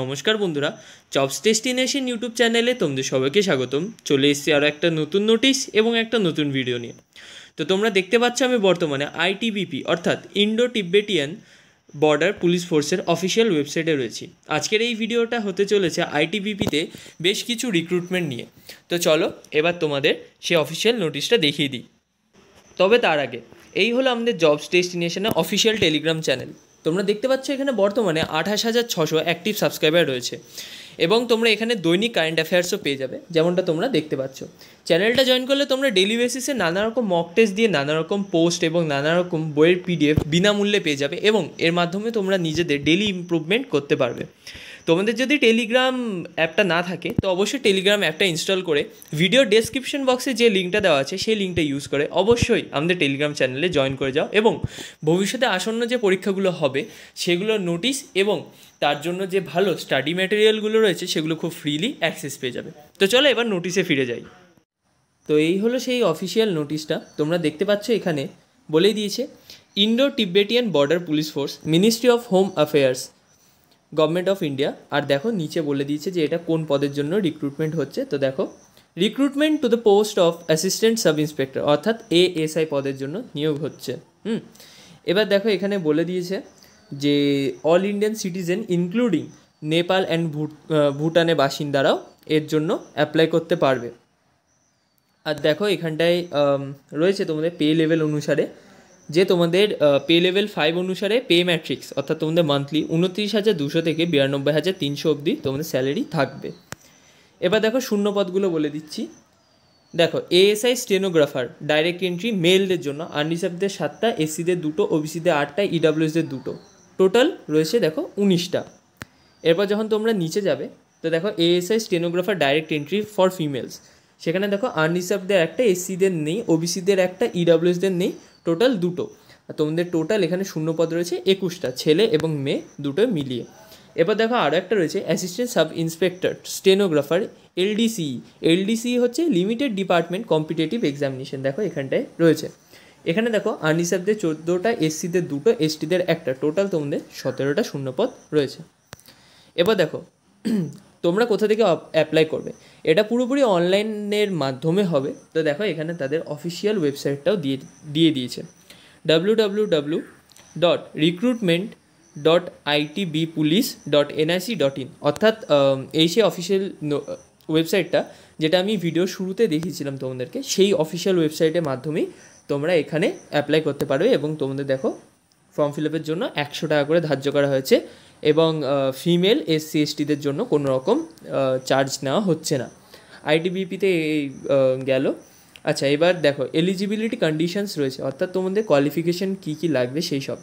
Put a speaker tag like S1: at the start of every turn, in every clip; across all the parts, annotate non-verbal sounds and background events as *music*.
S1: নমস্কার বন্ধুরা jobs destination YouTube চ্যানেলে তোমাদের সবাইকে স্বাগতম চলে এসছি আরও একটা নতুন নোটিশ এবং একটা নতুন ভিডিও নিয়ে তো তোমরা দেখতে পাচ্ছ আমি বর্তমানে আইটিবিপি অর্থাৎ ইন্ডো টিব্বেটিয়ান বর্ডার পুলিশ ফোর্সের অফিসিয়াল ওয়েবসাইটে রয়েছি আজকের এই ভিডিওটা হতে চলেছে আইটিবিপিতে বেশ কিছু রিক্রুটমেন্ট নিয়ে তো চলো এবার তোমাদের সেই অফিসিয়াল নোটিশটা দেখিয়ে দিই তবে তার আগে এই হলো আমাদের জবস ডেস্টিনেশনের অফিসিয়াল টেলিগ্রাম চ্যানেল তোমরা দেখতে পাচ্ছ এখানে বর্তমানে আঠাশ হাজার ছশো অ্যাক্টিভ সাবস্ক্রাইবার রয়েছে এবং তোমরা এখানে দৈনিক কারেন্ট অ্যাফেয়ার্সও পেয়ে যাবে যেমনটা তোমরা দেখতে পাচ্ছ চ্যানেলটা জয়েন করলে তোমরা ডেলি বেসিসে নানা রকম মক টেস্ট দিয়ে নানা রকম পোস্ট এবং নানা রকম বইয়ের পিডিএফ বিনামূল্যে পেয়ে যাবে এবং এর মাধ্যমে তোমরা নিজেদের ডেলি ইমপ্রুভমেন্ট করতে পারবে তোমাদের যদি টেলিগ্রাম অ্যাপটা না থাকে তো অবশ্যই টেলিগ্রাম অ্যাপটা ইনস্টল করে ভিডিও ডেসক্রিপশন বক্সে যে লিঙ্কটা দেওয়া আছে সেই লিঙ্কটা ইউজ করে অবশ্যই আমাদের টেলিগ্রাম চ্যানেলে জয়েন করে যাও এবং ভবিষ্যতে আসন্ন যে পরীক্ষাগুলো হবে সেগুলোর নোটিশ এবং তার জন্য যে ভালো স্টাডি ম্যাটেরিয়ালগুলো রয়েছে সেগুলো খুব ফ্রিলি অ্যাক্সেস পেয়ে যাবে তো চলো এবার নোটিশে ফিরে যাই তো এই হলো সেই অফিসিয়াল নোটিশটা তোমরা দেখতে পাচ্ছ এখানে বলেই দিয়েছে Indo Tibetan border police force ministry of home affairs government of India আর দেখো নিচে বলে দিয়েছে যে এটা কোন পদের জন্য রিক্রুটমেন্ট হচ্ছে তো দেখো recruitment to the post of assistant sub inspector অর্থাৎ এএসআই পদের জন্য নিয়োগ হচ্ছে হুম এবার দেখো এখানে বলে দিয়েছে যে all Indian citizen including Nepal and ভুটানে বাসিন্দারাও এর জন্য অ্যাপ্লাই করতে পারবে আর দেখো এখানটায় রয়েছে তোমাদের পে লেভেল অনুসারে যে তোমাদের পে লেভেল ফাইভ অনুসারে পে ম্যাট্রিক্স অর্থাৎ তোমাদের মান্থলি উনত্রিশ হাজার দুশো থেকে বিরানব্বই হাজার তিনশো অবধি তোমাদের স্যালারি থাকবে এবার দেখো শূন্য পদগুলো বলে দিচ্ছি দেখো এএসআই স্টেনোগ্রাফার ডাইরেক্ট এন্ট্রি মেলদের জন্য আর্নিসাবদের সাতটা এসসিদের দুটো ওবিসিদের আটটা ইডাব্লিউসদের e দুটো টোটাল রয়েছে দেখো উনিশটা এরপর যখন তোমরা নিচে যাবে তো দেখো ASI stenographer direct entry for females সেখানে দেখো আনরিজার্ভদের একটা এসসিদের নেই ওবিসিদের একটা ইডাব্লিউএসদের নেই টোটাল দুটো তোমাদের টোটাল এখানে শূন্য পদ রয়েছে একুশটা ছেলে এবং মেয়ে দুটো মিলিয়ে এবার দেখো আরও একটা রয়েছে assistant sub inspector stenographer LDC LDC হচ্ছে লিমিটেড ডিপার্টমেন্ট কম্পিটেটিভ এক্সামিনেশন দেখো এখানটায় রয়েছে এখানে দেখো আনরিজার্ভদের চোদ্দোটা এসসিদের দুটো এসটিদের একটা টোটাল তোমাদের সতেরোটা শূন্যপদ রয়েছে এবার দেখো তোমরা কোথা থেকে অ্যাপ্লাই করবে এটা পুরোপুরি অনলাইনের মাধ্যমে হবে তো দেখো এখানে তাদের অফিসিয়াল ওয়েবসাইটটাও দিয়ে দিয়ে দিয়েছে W W W dot recruitment dot ITB police dot NIC dot in অর্থাৎ এই সেই অফিসিয়াল ওয়েবসাইটটা যেটা আমি ভিডিও শুরুতে দেখিয়েছিলাম তোমাদেরকে সেই অফিসিয়াল ওয়েবসাইটের মাধ্যমেই তোমরা এখানে অ্যাপ্লাই করতে পারবে এবং তোমাদের দেখো ফর্ম ফিল আপের জন্য একশো টাকা করে ধার্য করা হয়েছে এবং ফিমেল এস সি এসটিদের জন্য কোনো রকম চার্জ নেওয়া হচ্ছে না আইটিবিপিতে এই গেল আচ্ছা এবার দেখো এলিজিবিলিটি কন্ডিশনস রয়েছে অর্থাৎ তোমাদের কোয়ালিফিকেশন কী কী লাগবে সেই সব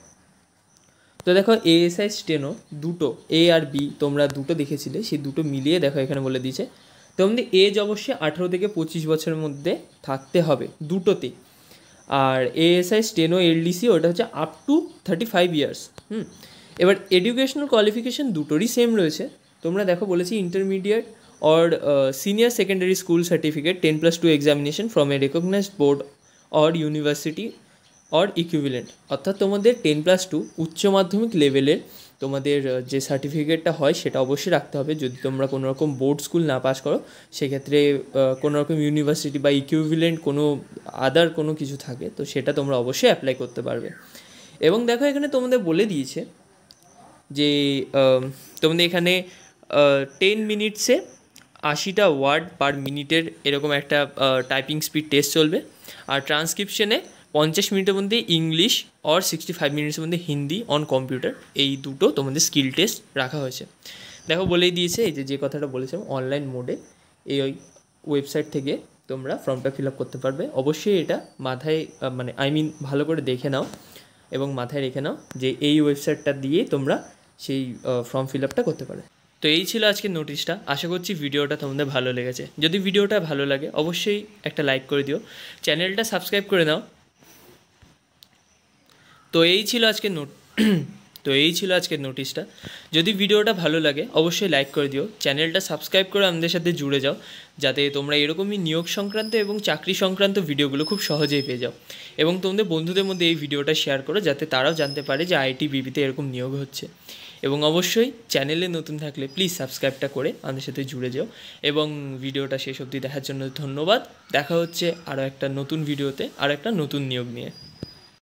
S1: তো দেখো এএসআই স্টেনো দুটো এ আর বি তোমরা দুটো দেখেছিলে সেই দুটো মিলিয়ে দেখো এখানে বলে দিয়েছে তোমাদের এজ অবশ্যই আঠেরো থেকে পঁচিশ বছরের মধ্যে থাকতে হবে দুটোতে আর এএসআই স্টেনো এলডিসি ওটা হচ্ছে up to thirty five years hmm এবার এডুকেশনাল কোয়ালিফিকেশান দুটোরই সেম রয়েছে তোমরা দেখো বলেছি intermediate or senior secondary school certificate ten plus two examination from a recognised board or university or equivalent অর্থাৎ তোমাদের টেন প্লাস টু উচ্চ মাধ্যমিক লেভেলের তোমাদের যে সার্টিফিকেটটা হয় সেটা অবশ্যই রাখতে হবে যদি তোমরা কোনো রকম বোর্ড স্কুল না পাস করো সেক্ষেত্রে কোনো রকম ইউনিভার্সিটি বা ইকুইভিলেন্ট কোনো আদার কোনো কিছু থাকে তো সেটা তোমরা অবশ্যই অ্যাপ্লাই করতে পারবে এবং দেখো এখানে তোমাদের বলে দিয়েছে যে তোমাদের এখানে টেন মিনিটসে আশিটা ওয়ার্ড পার মিনিটের এরকম একটা টাইপিং স্পিড টেস্ট চলবে আর ট্রান্সক্রিপশনে পঞ্চাশ মিনিটের মধ্যে ইংলিশ অর সিক্সটি ফাইভ মিনিটসের মধ্যে হিন্দি অন কম্পিউটার এই দুটো তোমাদের স্কিল টেস্ট রাখা হয়েছে দেখো বলেই দিয়েছে এই যে যে কথাটা বলেছিলাম অনলাইন মোডে এই ওয়েবসাইট থেকে তোমরা ফর্মটা ফিল আপ করতে পারবে অবশ্যই এটা মাথায় মানে আই মিন ভালো করে দেখে নাও এবং মাথায় রেখে নাও যে এই ওয়েবসাইটটা দিয়ে তোমরা সেই ফর্ম ফিল আপটা করতে পারে তো এই ছিল আজকের নোটিশটা আশা করছি ভিডিওটা তোমাদের ভালো লেগেছে যদি ভিডিওটা ভালো লাগে অবশ্যই একটা লাইক করে দিও চ্যানেলটা সাবস্ক্রাইব করে নাও তো এই ছিল আজকের নোট *clears throat* তো এই ছিল আজকের নোটিশটা যদি ভিডিওটা ভালো লাগে অবশ্যই লাইক করে দিও চ্যানেলটা সাবস্ক্রাইব করে আমাদের সাথে জুড়ে যাও যাতে তোমরা এরকমই নিয়োগ সংক্রান্ত এবং চাকরি সংক্রান্ত ভিডিওগুলো খুব সহজেই পেয়ে যাও এবং তোমাদের বন্ধুদের মধ্যে এই ভিডিওটা শেয়ার করো যাতে তারাও জানতে পারে যে আইটি বিবিতে এরকম নিয়োগ হচ্ছে এবং অবশ্যই চ্যানেলে নতুন থাকলে প্লিজ সাবস্ক্রাইবটা করে আমাদের সাথে জুড়ে যাও এবং ভিডিওটা শেষ অবধি দেখার জন্য ধন্যবাদ দেখা হচ্ছে আরও একটা নতুন ভিডিওতে আর একটা নতুন নিয়োগ নিয়ে